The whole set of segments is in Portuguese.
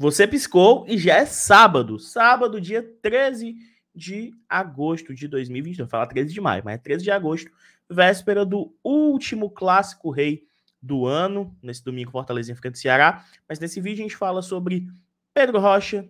Você piscou e já é sábado. Sábado, dia 13 de agosto de 2022. Vou falar 13 de maio, mas é 13 de agosto, véspera do último clássico rei do ano. Nesse domingo, Fortaleza enfrenta o Ceará. Mas nesse vídeo a gente fala sobre Pedro Rocha,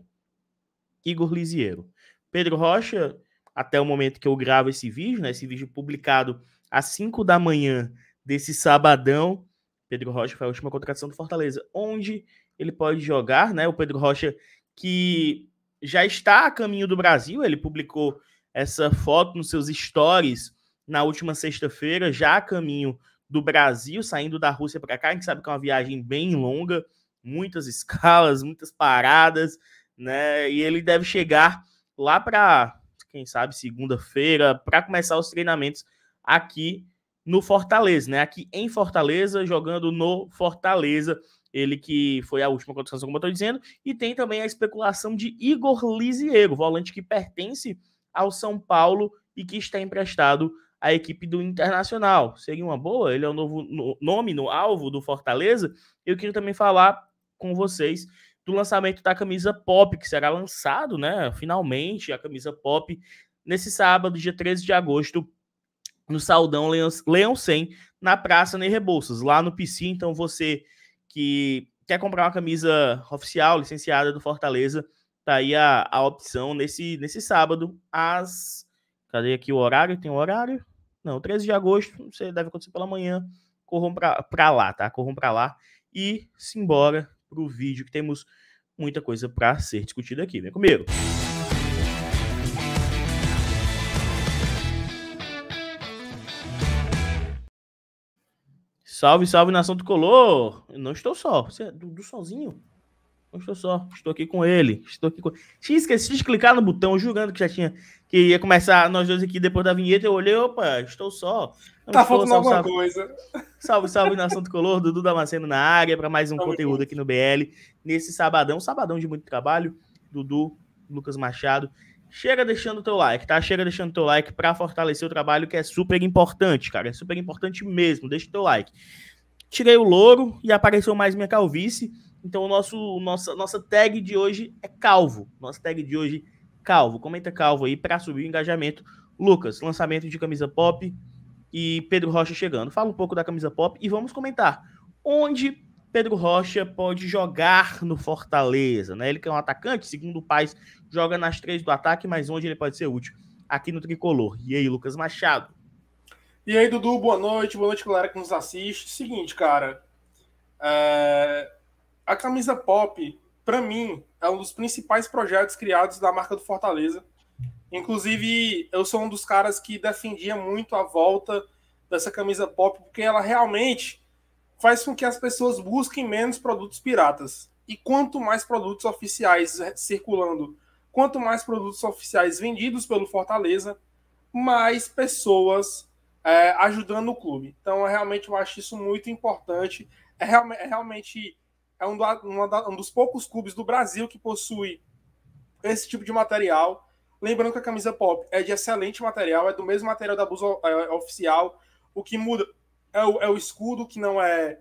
e Igor Lisiero. Pedro Rocha, até o momento que eu gravo esse vídeo, né, esse vídeo publicado às 5 da manhã desse sabadão, Pedro Rocha foi a última contratação do Fortaleza, onde ele pode jogar, né? O Pedro Rocha, que já está a caminho do Brasil, ele publicou essa foto nos seus stories na última sexta-feira, já a caminho do Brasil, saindo da Rússia para cá. A gente sabe que é uma viagem bem longa, muitas escalas, muitas paradas, né? E ele deve chegar lá para, quem sabe, segunda-feira, para começar os treinamentos aqui no Fortaleza, né? Aqui em Fortaleza, jogando no Fortaleza ele que foi a última contratação, como eu estou dizendo, e tem também a especulação de Igor Lisiego, volante que pertence ao São Paulo e que está emprestado à equipe do Internacional. Seria uma boa, ele é o novo nome no alvo do Fortaleza. Eu queria também falar com vocês do lançamento da camisa pop, que será lançado, né? Finalmente, a camisa pop nesse sábado, dia 13 de agosto, no Saldão Leão 100, na Praça Ney Rebouças, lá no PC. Então você que quer comprar uma camisa oficial, licenciada do Fortaleza, tá aí a, a opção nesse, nesse sábado, às. Cadê aqui o horário? Tem o um horário? Não, 13 de agosto, deve acontecer pela manhã. Corram pra, pra lá, tá? Corram pra lá e simbora pro vídeo que temos muita coisa para ser discutida aqui. Vem comigo! Salve, salve nação do Color. não estou só, você é do, do, sozinho. Não estou só, estou aqui com ele. Estou aqui com. Tinha esquecido de clicar no botão, julgando que já tinha que ia começar nós dois aqui depois da vinheta. Eu olhei, opa, estou só. Tá não tá estou, faltando salve, alguma salve. coisa. Salve, salve nação do Color, Dudu Damasceno na área para mais um salve conteúdo aqui no BL nesse sabadão, sabadão de muito trabalho. Dudu, Lucas Machado chega deixando o teu like, tá? Chega deixando o teu like para fortalecer o trabalho que é super importante, cara. É super importante mesmo. Deixa o teu like. Tirei o louro e apareceu mais minha calvície. Então, o nosso, nossa, nossa tag de hoje é calvo. Nossa tag de hoje, calvo. Comenta calvo aí para subir o engajamento. Lucas, lançamento de camisa pop e Pedro Rocha chegando. Fala um pouco da camisa pop e vamos comentar. Onde Pedro Rocha pode jogar no Fortaleza, né? Ele que é um atacante, segundo o Paz, joga nas três do ataque, mas onde ele pode ser útil? Aqui no Tricolor. E aí, Lucas Machado? E aí, Dudu, boa noite, boa noite, galera que nos assiste. Seguinte, cara, é... a camisa pop, para mim, é um dos principais projetos criados da marca do Fortaleza. Inclusive, eu sou um dos caras que defendia muito a volta dessa camisa pop, porque ela realmente faz com que as pessoas busquem menos produtos piratas. E quanto mais produtos oficiais é, circulando, quanto mais produtos oficiais vendidos pelo Fortaleza, mais pessoas é, ajudando o clube. Então, eu realmente eu acho isso muito importante. É, real, é realmente é um, do, um, dos poucos clubes do Brasil que possui esse tipo de material. Lembrando que a camisa pop é de excelente material, é do mesmo material da blusa é, oficial. O que muda é o, é o escudo que não é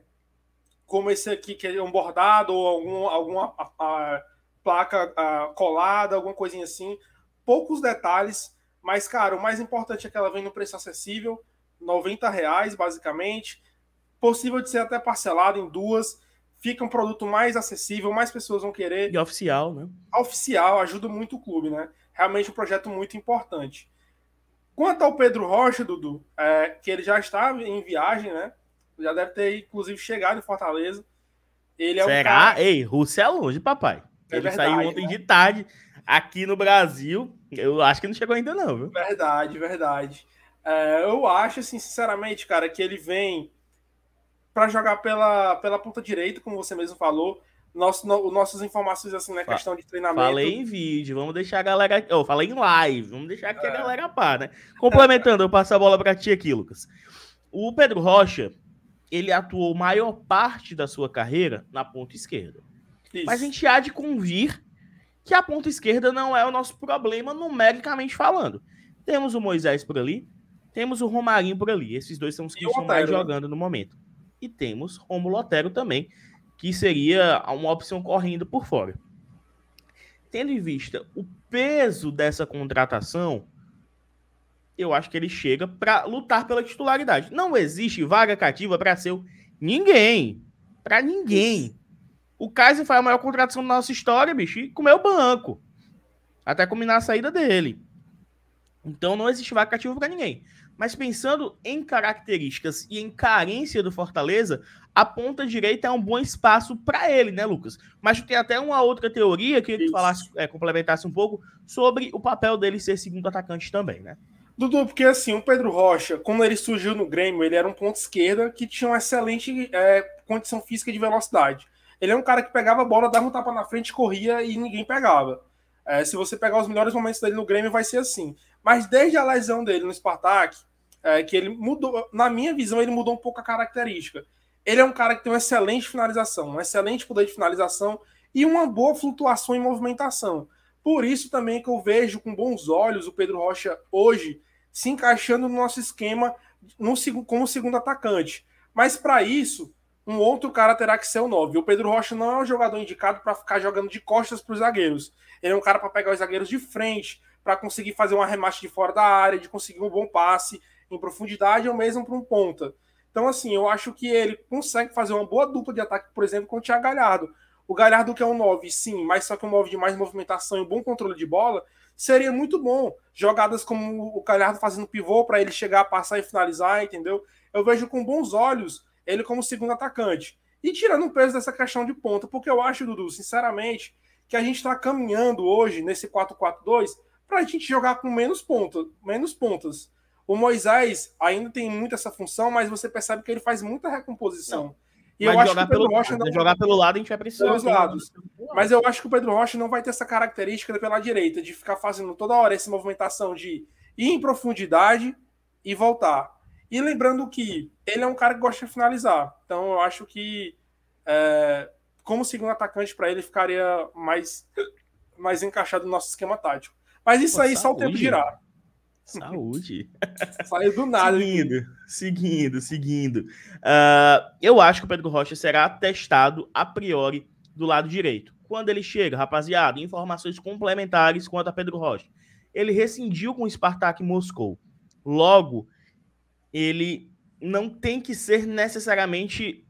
como esse aqui, que é um bordado, ou algum, alguma a, a, placa a, colada, alguma coisinha assim. Poucos detalhes, mas, cara, o mais importante é que ela vem no preço acessível, 90 reais basicamente. Possível de ser até parcelado em duas. Fica um produto mais acessível, mais pessoas vão querer. E oficial, né? Oficial, ajuda muito o clube, né? Realmente um projeto muito importante. Quanto ao Pedro Rocha, Dudu, é, que ele já está em viagem, né? Já deve ter, inclusive, chegado em Fortaleza. Ele é Será? Um cara... Ei, Rússia é longe, papai. É ele verdade, saiu ontem né? de tarde aqui no Brasil. Eu acho que não chegou ainda, não, viu? Verdade, verdade. É, eu acho, assim, sinceramente, cara, que ele vem para jogar pela, pela ponta direita, como você mesmo falou nosso, no, nossas informações assim né? questão de treinamento. Falei em vídeo, vamos deixar a galera. Eu oh, falei em live, vamos deixar aqui é. a galera pá, né? Complementando, eu passo a bola para ti aqui, Lucas. O Pedro Rocha, ele atuou maior parte da sua carreira na ponta esquerda. Isso. Mas a gente há de convir que a ponta esquerda não é o nosso problema numericamente falando. Temos o Moisés por ali, temos o Romarinho por ali. Esses dois são os que estão mais né? jogando no momento. E temos Romulo Otero também, que seria uma opção correndo por fora. Tendo em vista o peso dessa contratação, eu acho que ele chega para lutar pela titularidade. Não existe vaga cativa para ser ninguém. Para ninguém. O Kaiser foi a maior contratação da nossa história, bicho, e comeu o banco. Até combinar a saída dele. Então não existe vaga cativa para ninguém. Mas pensando em características e em carência do Fortaleza, a ponta direita é um bom espaço para ele, né, Lucas? Mas tem até uma outra teoria que ele falasse, é, complementasse um pouco sobre o papel dele ser segundo atacante também, né? Dudu, porque assim, o Pedro Rocha, quando ele surgiu no Grêmio, ele era um ponto esquerda que tinha uma excelente é, condição física de velocidade. Ele é um cara que pegava a bola, dava um tapa na frente, corria e ninguém pegava. É, se você pegar os melhores momentos dele no Grêmio, vai ser assim. Mas desde a lesão dele no Spartak, é, que ele mudou, na minha visão, ele mudou um pouco a característica. Ele é um cara que tem uma excelente finalização, um excelente poder de finalização e uma boa flutuação e movimentação. Por isso também que eu vejo com bons olhos o Pedro Rocha hoje se encaixando no nosso esquema no, como segundo atacante. Mas para isso, um outro cara terá que ser o 9. O Pedro Rocha não é um jogador indicado para ficar jogando de costas para os zagueiros. Ele é um cara para pegar os zagueiros de frente, para conseguir fazer um arremate de fora da área, de conseguir um bom passe em profundidade ou mesmo para um ponta. Então, assim, eu acho que ele consegue fazer uma boa dupla de ataque, por exemplo, com o Thiago Galhardo. O Galhardo, que é um 9, sim, mas só que um 9 de mais movimentação e um bom controle de bola, seria muito bom. Jogadas como o Galhardo fazendo pivô para ele chegar, passar e finalizar, entendeu? Eu vejo com bons olhos ele como segundo atacante. E tirando o peso dessa questão de ponta, porque eu acho, Dudu, sinceramente, que a gente está caminhando hoje nesse 4-4-2 para a gente jogar com menos, pontos, menos pontas. O Moisés ainda tem muito essa função, mas você percebe que ele faz muita recomposição. Não. E mas eu acho que o Pedro Rocha não... jogar pelo lado a gente vai precisar. Pelos lados. Mas eu acho que o Pedro Rocha não vai ter essa característica pela direita de ficar fazendo toda hora essa movimentação de ir em profundidade e voltar. E lembrando que ele é um cara que gosta de finalizar. Então eu acho que é, como segundo atacante para ele ficaria mais mais encaixado no nosso esquema tático. Mas isso Pô, aí saúde. só o tempo girar. Saúde. Saiu do nada. Seguindo, seguindo, seguindo. Uh, eu acho que o Pedro Rocha será testado a priori do lado direito. Quando ele chega, rapaziada, informações complementares quanto a Pedro Rocha. Ele rescindiu com o Spartak Moscou. Logo, ele não tem que ser necessariamente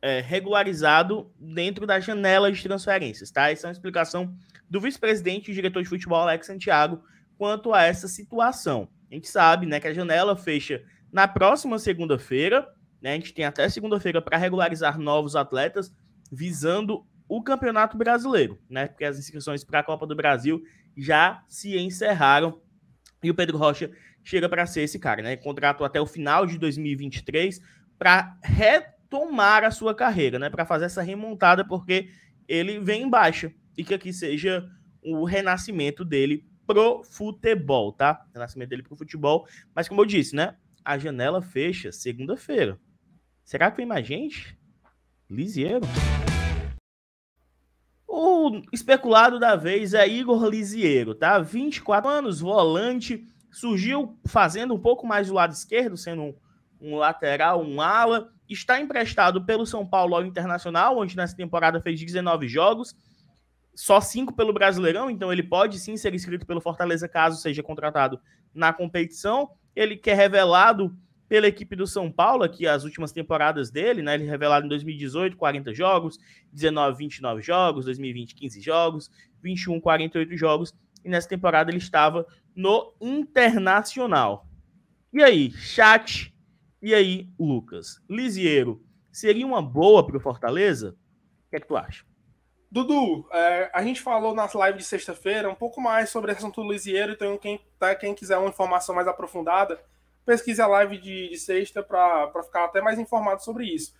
é, regularizado dentro da janela de transferências, tá? Essa é uma explicação do vice-presidente e diretor de futebol Alex Santiago quanto a essa situação. A gente sabe, né, que a janela fecha na próxima segunda-feira, né? A gente tem até segunda-feira para regularizar novos atletas visando o Campeonato Brasileiro, né? Porque as inscrições para a Copa do Brasil já se encerraram e o Pedro Rocha chega para ser esse cara, né? Contrato até o final de 2023 para re tomar a sua carreira, né? Para fazer essa remontada, porque ele vem em baixa e que aqui seja o renascimento dele pro futebol, tá? O renascimento dele pro futebol. Mas como eu disse, né? A janela fecha segunda-feira. Será que vem mais gente? Lisieiro. O especulado da vez é Igor Lisieiro, tá? 24 anos, volante, surgiu fazendo um pouco mais do lado esquerdo, sendo um, um lateral, um ala está emprestado pelo São Paulo ao Internacional, onde nessa temporada fez 19 jogos, só 5 pelo Brasileirão, então ele pode sim ser inscrito pelo Fortaleza caso seja contratado na competição. Ele que é revelado pela equipe do São Paulo, aqui as últimas temporadas dele, né? Ele é revelado em 2018, 40 jogos, 19, 29 jogos, 2020, 15 jogos, 21, 48 jogos, e nessa temporada ele estava no Internacional. E aí, chat e aí, Lucas, Lisiero seria uma boa para o Fortaleza? O que é que tu acha? Dudu, é, a gente falou nas lives de sexta-feira um pouco mais sobre esse assunto do Lisieiro, então quem, tá, quem quiser uma informação mais aprofundada, pesquise a live de, de sexta para ficar até mais informado sobre isso.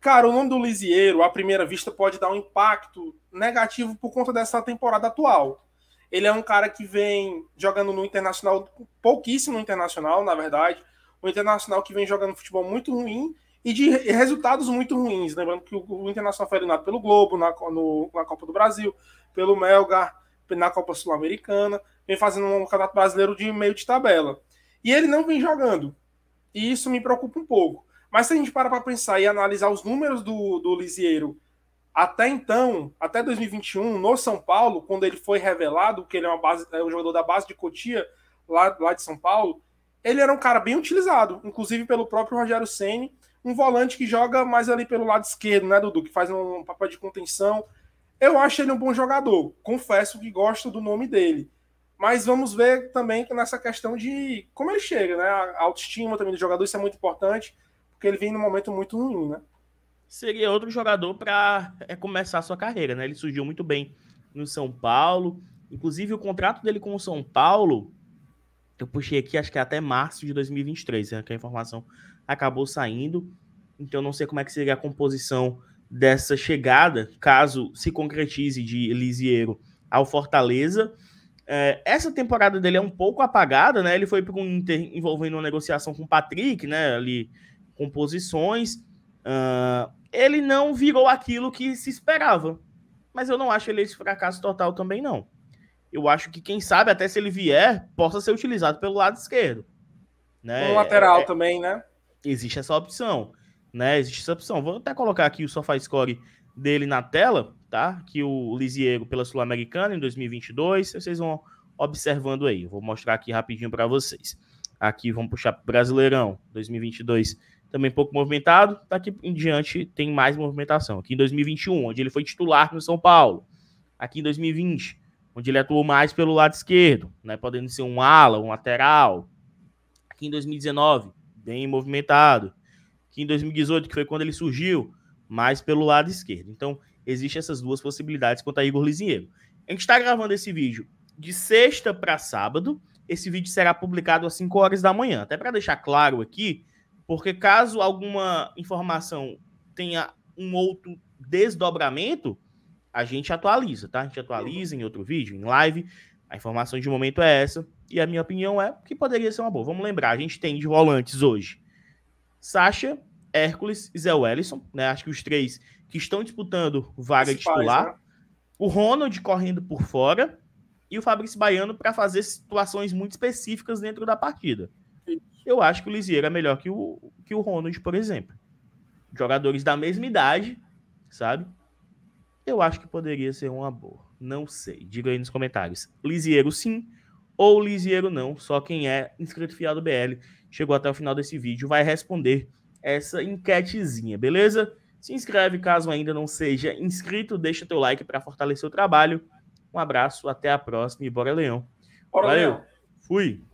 Cara, o nome do Lisieiro, à primeira vista, pode dar um impacto negativo por conta dessa temporada atual. Ele é um cara que vem jogando no Internacional, pouquíssimo Internacional, na verdade o Internacional que vem jogando futebol muito ruim e de resultados muito ruins. Lembrando que o Internacional foi eliminado pelo Globo na, no, na Copa do Brasil, pelo Melgar na Copa Sul-Americana, vem fazendo um campeonato brasileiro de meio de tabela. E ele não vem jogando. E isso me preocupa um pouco. Mas se a gente para para pensar e analisar os números do, do Lisieiro até então, até 2021, no São Paulo, quando ele foi revelado, que ele é, base, é um jogador da base de Cotia, lá, lá de São Paulo, ele era um cara bem utilizado, inclusive pelo próprio Rogério Ceni, um volante que joga mais ali pelo lado esquerdo, né, Dudu, que faz um papel de contenção. Eu acho ele um bom jogador, confesso que gosto do nome dele. Mas vamos ver também nessa questão de como ele chega, né? A autoestima também do jogador, isso é muito importante, porque ele vem num momento muito ruim, né? Seria outro jogador para é, começar a sua carreira, né? Ele surgiu muito bem no São Paulo. Inclusive, o contrato dele com o São Paulo eu puxei aqui, acho que é até março de 2023, é né, que a informação acabou saindo. Então não sei como é que seria a composição dessa chegada, caso se concretize de Lisieiro ao Fortaleza. É, essa temporada dele é um pouco apagada, né? Ele foi para o Inter envolvendo uma negociação com o Patrick, né? Ali, com posições. Uh, ah, ele não virou aquilo que se esperava. Mas eu não acho ele esse fracasso total também, não eu acho que quem sabe até se ele vier, possa ser utilizado pelo lado esquerdo. Né? Um lateral é, é, também, né? Existe essa opção, né? Existe essa opção. Vou até colocar aqui o score dele na tela, tá? Que o Lisiego pela Sul-Americana em 2022, vocês vão observando aí. vou mostrar aqui rapidinho para vocês. Aqui vamos puxar Brasileirão 2022, também pouco movimentado. Daqui em diante tem mais movimentação. Aqui em 2021, onde ele foi titular no São Paulo. Aqui em 2020, onde ele atuou mais pelo lado esquerdo, né, podendo ser um ala, um lateral. Aqui em 2019, bem movimentado. Aqui em 2018, que foi quando ele surgiu, mais pelo lado esquerdo. Então, existem essas duas possibilidades quanto a Igor Lisinheiro. A gente está gravando esse vídeo de sexta para sábado. Esse vídeo será publicado às 5 horas da manhã. Até para deixar claro aqui, porque caso alguma informação tenha um outro desdobramento, a gente atualiza, tá? A gente atualiza em outro vídeo, em live. A informação de momento é essa. E a minha opinião é que poderia ser uma boa. Vamos lembrar, a gente tem de volantes hoje. Sasha, Hércules e Zé Wellison, né? Acho que os três que estão disputando vaga titular. né? O Ronald correndo por fora e o Fabrício Baiano para fazer situações muito específicas dentro da partida. Eu acho que o Lisieiro é melhor que o, que o Ronald, por exemplo. Jogadores da mesma idade, sabe? Eu acho que poderia ser uma boa. Não sei. Diga aí nos comentários. Lisieiro sim ou Lisieiro não. Só quem é inscrito fiado BL chegou até o final desse vídeo vai responder essa enquetezinha, beleza? Se inscreve caso ainda não seja inscrito, deixa teu like para fortalecer o trabalho. Um abraço, até a próxima e bora Leão. Bora, Valeu. Leão. Fui.